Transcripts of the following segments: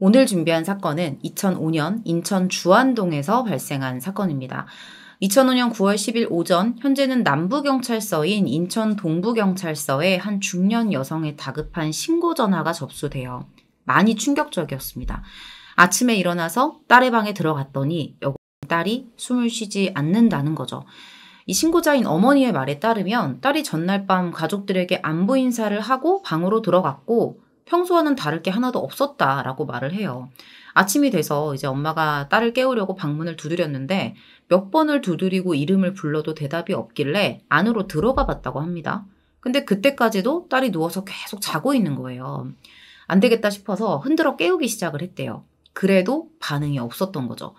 오늘 준비한 사건은 2005년 인천 주안동에서 발생한 사건입니다. 2005년 9월 10일 오전 현재는 남부경찰서인 인천 동부경찰서에 한 중년 여성의 다급한 신고 전화가 접수되어 많이 충격적이었습니다. 아침에 일어나서 딸의 방에 들어갔더니 딸이 숨을 쉬지 않는다는 거죠. 이 신고자인 어머니의 말에 따르면 딸이 전날 밤 가족들에게 안부 인사를 하고 방으로 들어갔고 평소와는 다를 게 하나도 없었다라고 말을 해요. 아침이 돼서 이제 엄마가 딸을 깨우려고 방문을 두드렸는데 몇 번을 두드리고 이름을 불러도 대답이 없길래 안으로 들어가 봤다고 합니다. 근데 그때까지도 딸이 누워서 계속 자고 있는 거예요. 안 되겠다 싶어서 흔들어 깨우기 시작을 했대요. 그래도 반응이 없었던 거죠.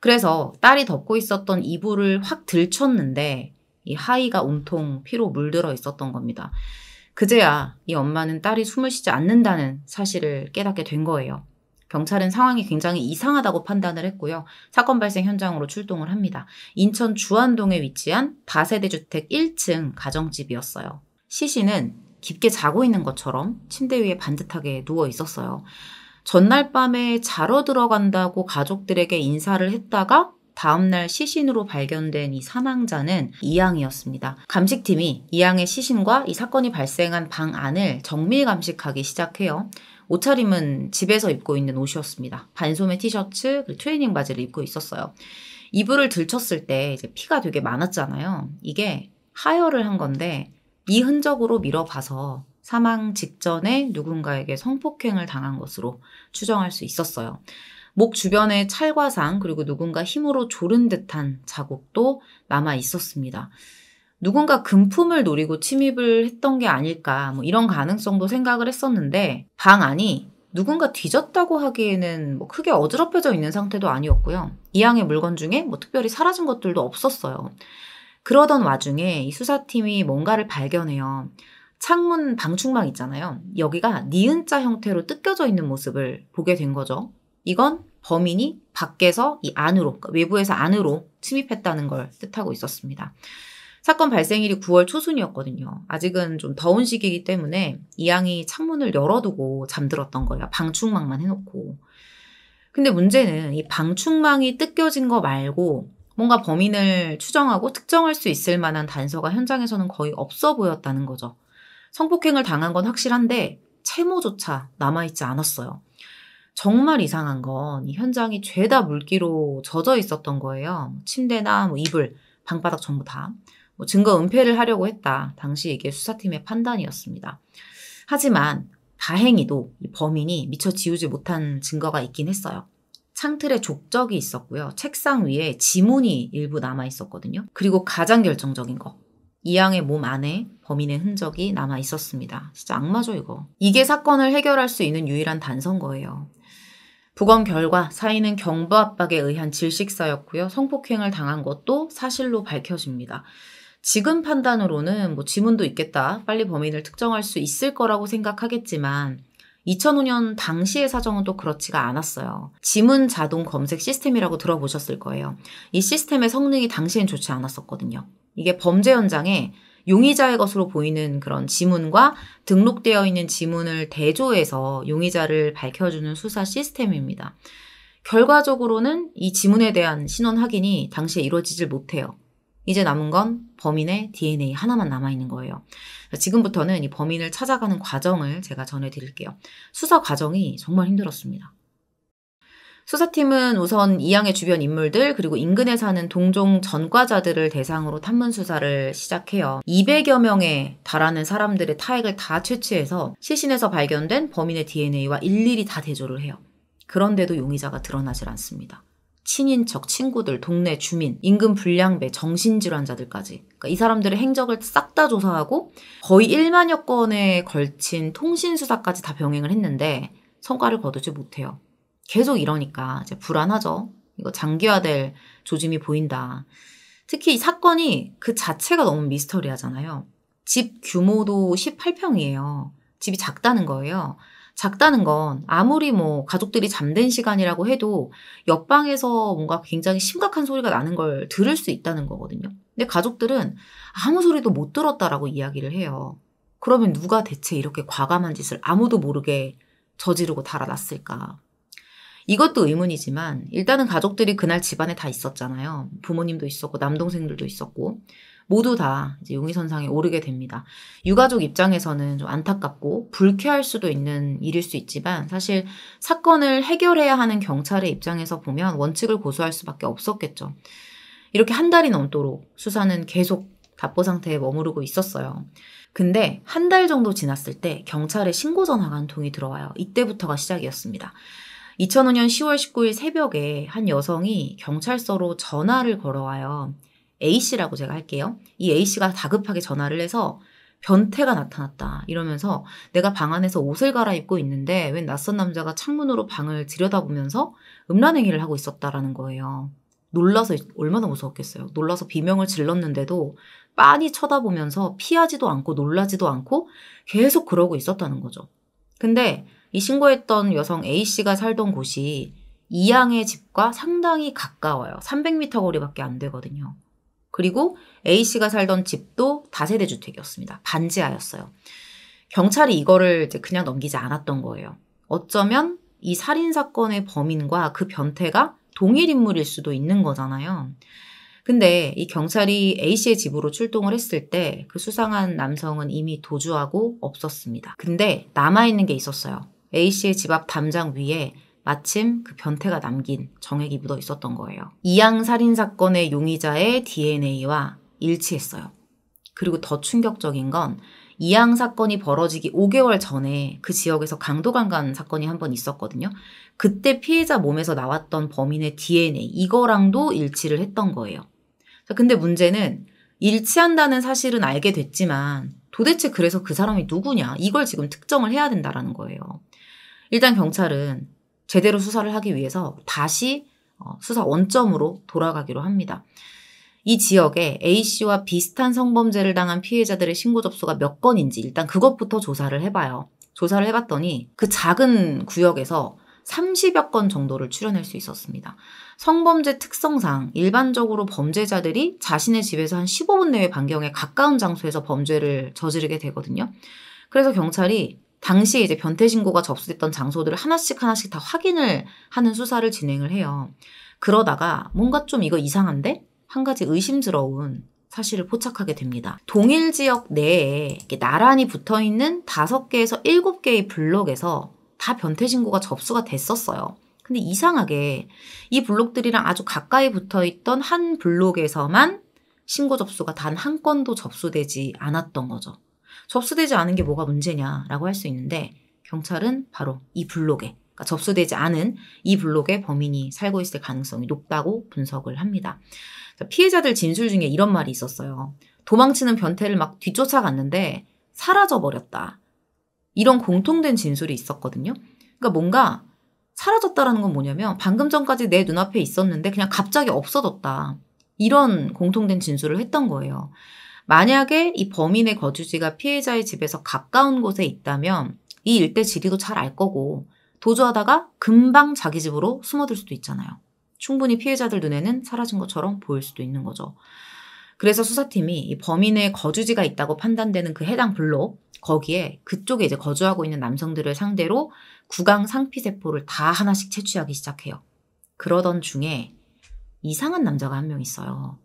그래서 딸이 덮고 있었던 이불을 확 들쳤는데 이 하이가 온통 피로 물들어 있었던 겁니다. 그제야 이 엄마는 딸이 숨을 쉬지 않는다는 사실을 깨닫게 된 거예요. 경찰은 상황이 굉장히 이상하다고 판단을 했고요. 사건 발생 현장으로 출동을 합니다. 인천 주안동에 위치한 다세대 주택 1층 가정집이었어요. 시신은 깊게 자고 있는 것처럼 침대 위에 반듯하게 누워 있었어요. 전날 밤에 자러 들어간다고 가족들에게 인사를 했다가 다음날 시신으로 발견된 이 사망자는 이양이었습니다. 감식팀이 이양의 시신과 이 사건이 발생한 방 안을 정밀 감식하기 시작해요. 옷차림은 집에서 입고 있는 옷이었습니다. 반소매 티셔츠, 그리고 트레이닝 바지를 입고 있었어요. 이불을 들쳤을 때 이제 피가 되게 많았잖아요. 이게 하혈을 한 건데 이 흔적으로 밀어봐서 사망 직전에 누군가에게 성폭행을 당한 것으로 추정할 수 있었어요. 목 주변에 찰과상 그리고 누군가 힘으로 조른 듯한 자국도 남아 있었습니다. 누군가 금품을 노리고 침입을 했던 게 아닐까 뭐 이런 가능성도 생각을 했었는데 방 안이 누군가 뒤졌다고 하기에는 뭐 크게 어지럽혀져 있는 상태도 아니었고요. 이양의 물건 중에 뭐 특별히 사라진 것들도 없었어요. 그러던 와중에 이 수사팀이 뭔가를 발견해요. 창문 방충망 있잖아요. 여기가 니은자 형태로 뜯겨져 있는 모습을 보게 된 거죠. 이건 범인이 밖에서 이 안으로, 그러니까 외부에서 안으로 침입했다는 걸 뜻하고 있었습니다. 사건 발생일이 9월 초순이었거든요. 아직은 좀 더운 시기이기 때문에 이양이 창문을 열어두고 잠들었던 거예요. 방충망만 해놓고. 근데 문제는 이 방충망이 뜯겨진 거 말고 뭔가 범인을 추정하고 특정할 수 있을 만한 단서가 현장에서는 거의 없어 보였다는 거죠. 성폭행을 당한 건 확실한데 채모조차 남아있지 않았어요. 정말 이상한 건 현장이 죄다 물기로 젖어 있었던 거예요. 뭐 침대나 뭐 이불, 방바닥 전부 다. 뭐 증거 은폐를 하려고 했다. 당시 이게 수사팀의 판단이었습니다. 하지만 다행히도 범인이 미처 지우지 못한 증거가 있긴 했어요. 창틀에 족적이 있었고요. 책상 위에 지문이 일부 남아 있었거든요. 그리고 가장 결정적인 거. 이양의 몸 안에 범인의 흔적이 남아 있었습니다. 진짜 악마죠, 이거. 이게 사건을 해결할 수 있는 유일한 단서인 거예요. 부검 결과 사인은 경부 압박에 의한 질식사였고요. 성폭행을 당한 것도 사실로 밝혀집니다. 지금 판단으로는 뭐 지문도 있겠다. 빨리 범인을 특정할 수 있을 거라고 생각하겠지만 2005년 당시의 사정은 또 그렇지가 않았어요. 지문 자동 검색 시스템이라고 들어보셨을 거예요. 이 시스템의 성능이 당시엔 좋지 않았었거든요. 이게 범죄 현장에 용의자의 것으로 보이는 그런 지문과 등록되어 있는 지문을 대조해서 용의자를 밝혀주는 수사 시스템입니다. 결과적으로는 이 지문에 대한 신원 확인이 당시에 이루어지질 못해요. 이제 남은 건 범인의 DNA 하나만 남아있는 거예요. 지금부터는 이 범인을 찾아가는 과정을 제가 전해드릴게요. 수사 과정이 정말 힘들었습니다. 수사팀은 우선 이양의 주변 인물들 그리고 인근에 사는 동종 전과자들을 대상으로 탐문 수사를 시작해요. 200여 명에 달하는 사람들의 타액을 다 채취해서 시신에서 발견된 범인의 DNA와 일일이 다 대조를 해요. 그런데도 용의자가 드러나질 않습니다. 친인척, 친구들, 동네 주민, 인근 불량배, 정신질환자들까지. 그러니까 이 사람들의 행적을 싹 다 조사하고 거의 1만여 건에 걸친 통신수사까지 다 병행을 했는데 성과를 거두지 못해요. 계속 이러니까 이제 불안하죠. 이거 장기화될 조짐이 보인다. 특히 이 사건이 그 자체가 너무 미스터리하잖아요. 집 규모도 18평이에요. 집이 작다는 거예요. 작다는 건 아무리 뭐 가족들이 잠든 시간이라고 해도 옆방에서 뭔가 굉장히 심각한 소리가 나는 걸 들을 수 있다는 거거든요. 근데 가족들은 아무 소리도 못 들었다라고 이야기를 해요. 그러면 누가 대체 이렇게 과감한 짓을 아무도 모르게 저지르고 달아났을까? 이것도 의문이지만 일단은 가족들이 그날 집안에 다 있었잖아요. 부모님도 있었고 남동생들도 있었고 모두 다 이제 용의선상에 오르게 됩니다. 유가족 입장에서는 좀 안타깝고 불쾌할 수도 있는 일일 수 있지만 사실 사건을 해결해야 하는 경찰의 입장에서 보면 원칙을 고수할 수밖에 없었겠죠. 이렇게 한 달이 넘도록 수사는 계속 답보 상태에 머무르고 있었어요. 근데 한 달 정도 지났을 때 경찰에 신고 전화가 한 통이 들어와요. 이때부터가 시작이었습니다. 2005년 10월 19일 새벽에 한 여성이 경찰서로 전화를 걸어와요. A씨라고 제가 할게요. 이 A씨가 다급하게 전화를 해서 변태가 나타났다. 이러면서 내가 방 안에서 옷을 갈아입고 있는데 웬 낯선 남자가 창문으로 방을 들여다보면서 음란행위를 하고 있었다라는 거예요. 놀라서 얼마나 무서웠겠어요. 놀라서 비명을 질렀는데도 빤히 쳐다보면서 피하지도 않고 놀라지도 않고 계속 그러고 있었다는 거죠. 근데 이 신고했던 여성 A씨가 살던 곳이 이양의 집과 상당히 가까워요. 300m 거리밖에 안 되거든요. 그리고 A씨가 살던 집도 다세대 주택이었습니다. 반지하였어요. 경찰이 이거를 그냥 넘기지 않았던 거예요. 어쩌면 이 살인사건의 범인과 그 변태가 동일 인물일 수도 있는 거잖아요. 근데 이 경찰이 A씨의 집으로 출동을 했을 때 그 수상한 남성은 이미 도주하고 없었습니다. 근데 남아있는 게 있었어요. A씨의 집 앞 담장 위에 마침 그 변태가 남긴 정액이 묻어 있었던 거예요. 이양 살인 사건의 용의자의 DNA와 일치했어요. 그리고 더 충격적인 건 이양 사건이 벌어지기 5개월 전에 그 지역에서 강도강간 사건이 한 번 있었거든요. 그때 피해자 몸에서 나왔던 범인의 DNA 이거랑도 일치를 했던 거예요. 근데 문제는 일치한다는 사실은 알게 됐지만 도대체 그래서 그 사람이 누구냐 이걸 지금 특정을 해야 된다라는 거예요. 일단 경찰은 제대로 수사를 하기 위해서 다시 어, 수사 원점으로 돌아가기로 합니다. 이 지역에 A씨와 비슷한 성범죄를 당한 피해자들의 신고 접수가 몇 건인지 일단 그것부터 조사를 해봐요. 조사를 해봤더니 그 작은 구역에서 30여 건 정도를 추려낼 수 있었습니다. 성범죄 특성상 일반적으로 범죄자들이 자신의 집에서 한 15분 내외 반경에 가까운 장소에서 범죄를 저지르게 되거든요. 그래서 경찰이 당시 이제 변태 신고가 접수됐던 장소들을 하나씩 하나씩 다 확인을 하는 수사를 진행을 해요. 그러다가 뭔가 좀 이거 이상한데? 한 가지 의심스러운 사실을 포착하게 됩니다. 동일 지역 내에 나란히 붙어 있는 다섯 개에서 일곱 개의 블록에서 다 변태 신고가 접수가 됐었어요. 근데 이상하게 이 블록들이랑 아주 가까이 붙어 있던 한 블록에서만 신고 접수가 단 한 건도 접수되지 않았던 거죠. 접수되지 않은 게 뭐가 문제냐라고 할 수 있는데 경찰은 바로 이 블록에 그러니까 접수되지 않은 이 블록에 범인이 살고 있을 가능성이 높다고 분석을 합니다. 그러니까 피해자들 진술 중에 이런 말이 있었어요. 도망치는 변태를 막 뒤쫓아갔는데 사라져버렸다. 이런 공통된 진술이 있었거든요. 그러니까 뭔가 사라졌다라는 건 뭐냐면 방금 전까지 내 눈앞에 있었는데 그냥 갑자기 없어졌다. 이런 공통된 진술을 했던 거예요. 만약에 이 범인의 거주지가 피해자의 집에서 가까운 곳에 있다면 이 일대 지리도 잘 알 거고 도주하다가 금방 자기 집으로 숨어들 수도 있잖아요. 충분히 피해자들 눈에는 사라진 것처럼 보일 수도 있는 거죠. 그래서 수사팀이 이 범인의 거주지가 있다고 판단되는 그 해당 블록 거기에 그쪽에 이제 거주하고 있는 남성들을 상대로 구강 상피세포를 다 하나씩 채취하기 시작해요. 그러던 중에 이상한 남자가 한 명 있어요.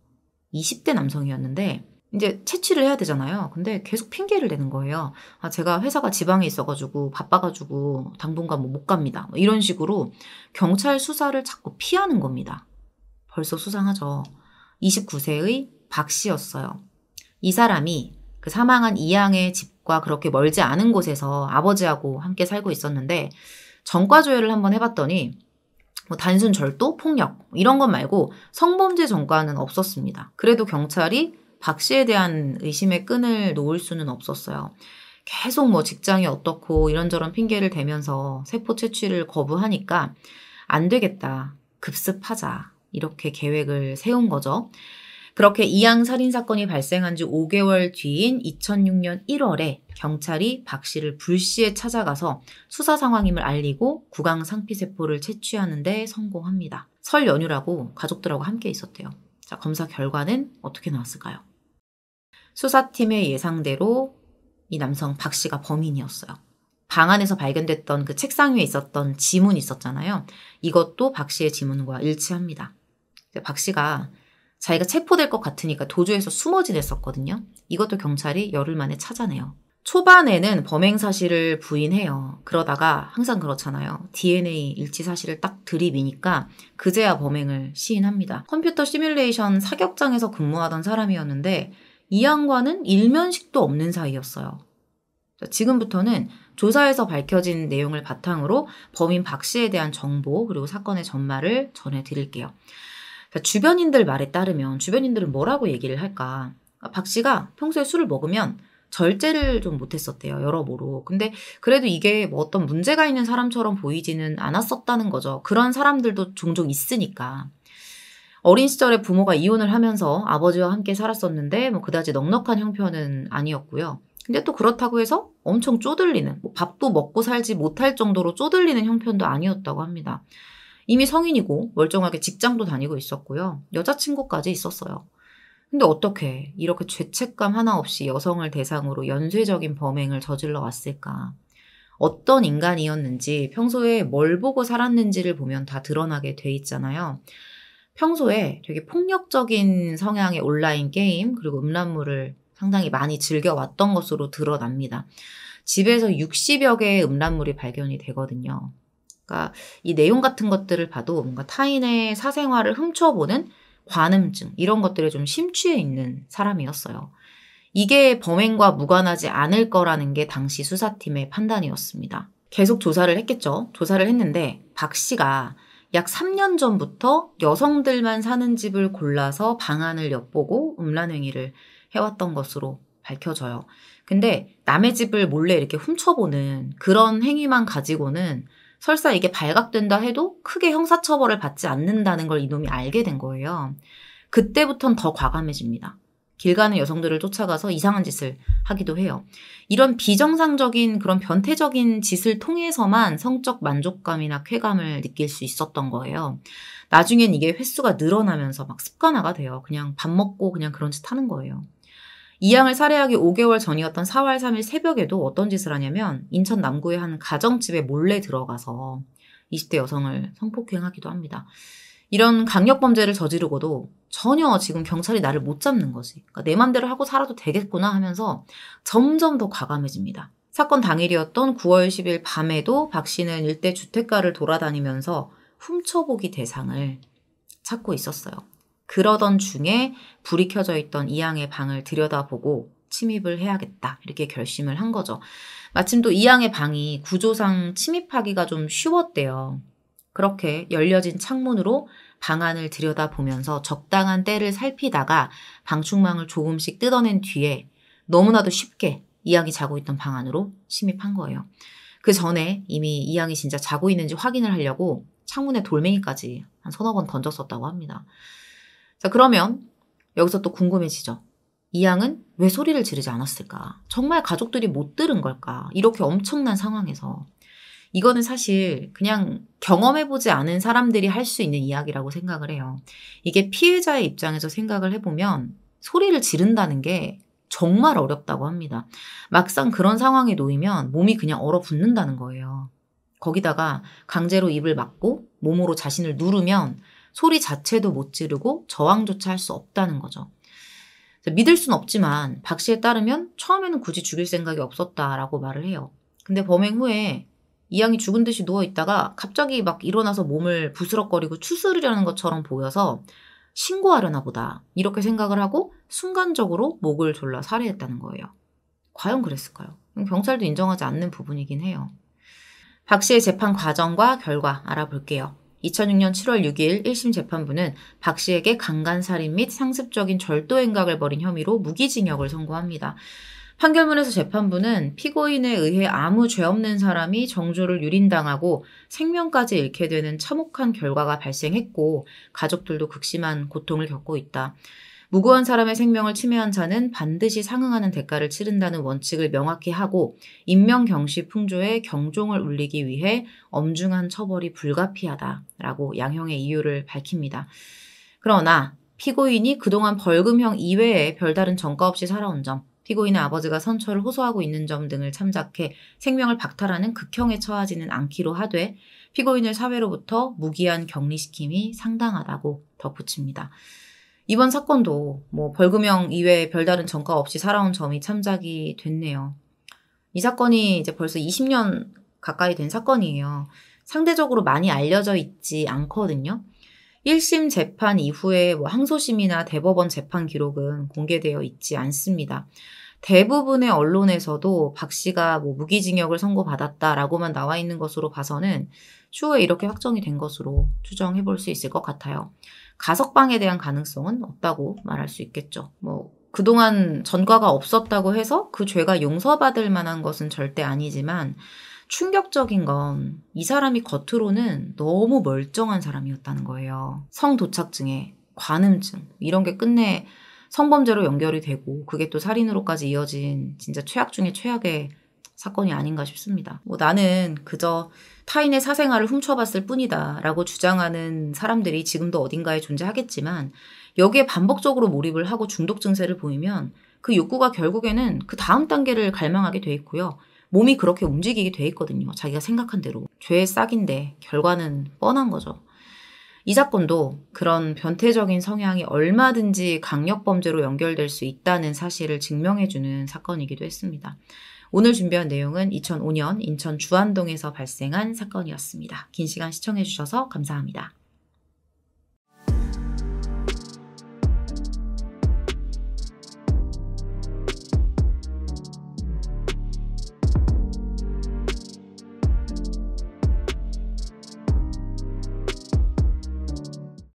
20대 남성이었는데 이제 채취를 해야 되잖아요. 근데 계속 핑계를 대는 거예요. 아, 제가 회사가 지방에 있어가지고 바빠가지고 당분간 뭐 못 갑니다. 뭐 이런 식으로 경찰 수사를 자꾸 피하는 겁니다. 벌써 수상하죠. 29세의 박 씨였어요. 이 사람이 그 사망한 이양의 집과 그렇게 멀지 않은 곳에서 아버지하고 함께 살고 있었는데 전과조회를 한번 해봤더니 뭐 단순 절도, 폭력 뭐 이런 것 말고 성범죄 전과는 없었습니다. 그래도 경찰이 박 씨에 대한 의심의 끈을 놓을 수는 없었어요. 계속 뭐 직장이 어떻고 이런저런 핑계를 대면서 세포 채취를 거부하니까 안 되겠다. 급습하자. 이렇게 계획을 세운 거죠. 그렇게 이양 살인 사건이 발생한 지 5개월 뒤인 2006년 1월에 경찰이 박 씨를 불시에 찾아가서 수사 상황임을 알리고 구강 상피세포를 채취하는데 성공합니다. 설 연휴라고 가족들하고 함께 있었대요. 자, 검사 결과는 어떻게 나왔을까요? 수사팀의 예상대로 이 남성 박 씨가 범인이었어요. 방 안에서 발견됐던 그 책상 위에 있었던 지문 이 있었잖아요. 이것도 박 씨의 지문과 일치합니다. 박 씨가 자기가 체포될 것 같으니까 도주해서 숨어 지냈었거든요. 이것도 경찰이 열흘 만에 찾아내요. 초반에는 범행 사실을 부인해요. 그러다가 항상 그렇잖아요. DNA 일치 사실을 딱 들이미니까 그제야 범행을 시인합니다. 컴퓨터 시뮬레이션 사격장에서 근무하던 사람이었는데 이 양과는 일면식도 없는 사이였어요. 지금부터는 조사에서 밝혀진 내용을 바탕으로 범인 박 씨에 대한 정보 그리고 사건의 전말을 전해드릴게요. 그러니까 주변인들 말에 따르면 주변인들은 뭐라고 얘기를 할까? 박 씨가 평소에 술을 먹으면 절제를 좀 못했었대요. 여러모로. 근데 그래도 이게 뭐 어떤 문제가 있는 사람처럼 보이지는 않았었다는 거죠. 그런 사람들도 종종 있으니까. 어린 시절에 부모가 이혼을 하면서 아버지와 함께 살았었는데 뭐 그다지 넉넉한 형편은 아니었고요. 근데 또 그렇다고 해서 엄청 쪼들리는 뭐 밥도 먹고 살지 못할 정도로 쪼들리는 형편도 아니었다고 합니다. 이미 성인이고 멀쩡하게 직장도 다니고 있었고요. 여자친구까지 있었어요. 근데 어떻게 이렇게 죄책감 하나 없이 여성을 대상으로 연쇄적인 범행을 저질러 왔을까? 어떤 인간이었는지 평소에 뭘 보고 살았는지를 보면 다 드러나게 돼 있잖아요. 평소에 되게 폭력적인 성향의 온라인 게임 그리고 음란물을 상당히 많이 즐겨왔던 것으로 드러납니다. 집에서 60여 개의 음란물이 발견이 되거든요. 그러니까 이 내용 같은 것들을 봐도 뭔가 타인의 사생활을 훔쳐보는 관음증 이런 것들에 좀 심취해 있는 사람이었어요. 이게 범행과 무관하지 않을 거라는 게 당시 수사팀의 판단이었습니다. 계속 조사를 했겠죠. 조사를 했는데 박 씨가 약 3년 전부터 여성들만 사는 집을 골라서 방안을 엿보고 음란행위를 해왔던 것으로 밝혀져요. 근데 남의 집을 몰래 이렇게 훔쳐보는 그런 행위만 가지고는 설사 이게 발각된다 해도 크게 형사처벌을 받지 않는다는 걸 이놈이 알게 된 거예요. 그때부터는더 과감해집니다. 길 가는 여성들을 쫓아가서 이상한 짓을 하기도 해요. 이런 비정상적인 그런 변태적인 짓을 통해서만 성적 만족감이나 쾌감을 느낄 수 있었던 거예요. 나중엔 이게 횟수가 늘어나면서 막 습관화가 돼요. 그냥 밥 먹고 그냥 그런 짓 하는 거예요. 이 양을 살해하기 5개월 전이었던 4월 3일 새벽에도 어떤 짓을 하냐면 인천 남구의 한 가정집에 몰래 들어가서 20대 여성을 성폭행하기도 합니다. 이런 강력범죄를 저지르고도 전혀 지금 경찰이 나를 못 잡는 거지. 그러니까 내 맘대로 하고 살아도 되겠구나 하면서 점점 더 과감해집니다. 사건 당일이었던 9월 10일 밤에도 박 씨는 일대 주택가를 돌아다니면서 훔쳐보기 대상을 찾고 있었어요. 그러던 중에 불이 켜져 있던 이양의 방을 들여다보고 침입을 해야겠다. 이렇게 결심을 한 거죠. 마침 또 이양의 방이 구조상 침입하기가 좀 쉬웠대요. 그렇게 열려진 창문으로 방 안을 들여다보면서 적당한 때를 살피다가 방충망을 조금씩 뜯어낸 뒤에 너무나도 쉽게 이양이 자고 있던 방 안으로 침입한 거예요. 그 전에 이미 이양이 진짜 자고 있는지 확인을 하려고 창문에 돌멩이까지 한 서너 번 던졌었다고 합니다. 자, 그러면 여기서 또 궁금해지죠. 이 양은 왜 소리를 지르지 않았을까? 정말 가족들이 못 들은 걸까? 이렇게 엄청난 상황에서. 이거는 사실 그냥 경험해보지 않은 사람들이 할 수 있는 이야기라고 생각을 해요. 이게 피해자의 입장에서 생각을 해보면 소리를 지른다는 게 정말 어렵다고 합니다. 막상 그런 상황에 놓이면 몸이 그냥 얼어붙는다는 거예요. 거기다가 강제로 입을 막고 몸으로 자신을 누르면 소리 자체도 못 지르고 저항조차 할 수 없다는 거죠. 믿을 순 없지만 박 씨에 따르면 처음에는 굳이 죽일 생각이 없었다라고 말을 해요. 근데 범행 후에 이양이 죽은 듯이 누워 있다가 갑자기 막 일어나서 몸을 부스럭거리고 추스르려는 것처럼 보여서 신고하려나 보다. 이렇게 생각을 하고 순간적으로 목을 졸라 살해했다는 거예요. 과연 그랬을까요? 경찰도 인정하지 않는 부분이긴 해요. 박 씨의 재판 과정과 결과 알아볼게요. 2006년 7월 6일 1심 재판부는 박 씨에게 강간살인 및 상습적인 절도 행각을 벌인 혐의로 무기징역을 선고합니다. 판결문에서 재판부는 피고인에 의해 아무 죄 없는 사람이 정조를 유린당하고 생명까지 잃게 되는 참혹한 결과가 발생했고 가족들도 극심한 고통을 겪고 있다. 무고한 사람의 생명을 침해한 자는 반드시 상응하는 대가를 치른다는 원칙을 명확히 하고 인명 경시 풍조에 경종을 울리기 위해 엄중한 처벌이 불가피하다라고 양형의 이유를 밝힙니다. 그러나 피고인이 그동안 벌금형 이외에 별다른 전과 없이 살아온 점, 피고인의 아버지가 선처를 호소하고 있는 점 등을 참작해 생명을 박탈하는 극형에 처하지는 않기로 하되 피고인을 사회로부터 무기한 격리시킴이 상당하다고 덧붙입니다. 이번 사건도 뭐 벌금형 이외에 별다른 전과 없이 살아온 점이 참작이 됐네요. 이 사건이 이제 벌써 20년 가까이 된 사건이에요. 상대적으로 많이 알려져 있지 않거든요. 1심 재판 이후에 뭐 항소심이나 대법원 재판 기록은 공개되어 있지 않습니다. 대부분의 언론에서도 박 씨가 뭐 무기징역을 선고받았다라고만 나와 있는 것으로 봐서는 추후에 이렇게 확정이 된 것으로 추정해 볼 수 있을 것 같아요. 가석방에 대한 가능성은 없다고 말할 수 있겠죠. 뭐 그동안 전과가 없었다고 해서 그 죄가 용서받을 만한 것은 절대 아니지만 충격적인 건 이 사람이 겉으로는 너무 멀쩡한 사람이었다는 거예요. 성도착증에 관음증 이런 게 끝내 성범죄로 연결이 되고 그게 또 살인으로까지 이어진 진짜 최악 중에 최악의 사건이 아닌가 싶습니다. 뭐 나는 그저 타인의 사생활을 훔쳐봤을 뿐이다 라고 주장하는 사람들이 지금도 어딘가에 존재하겠지만 여기에 반복적으로 몰입을 하고 중독 증세를 보이면 그 욕구가 결국에는 그 다음 단계를 갈망하게 돼 있고요. 몸이 그렇게 움직이게 돼 있거든요. 자기가 생각한 대로. 죄의 싹인데 결과는 뻔한 거죠. 이 사건도 그런 변태적인 성향이 얼마든지 강력범죄로 연결될 수 있다는 사실을 증명해주는 사건이기도 했습니다. 오늘 준비한 내용은 2005년 인천 주안동에서 발생한 사건이었습니다. 긴 시간 시청해주셔서 감사합니다.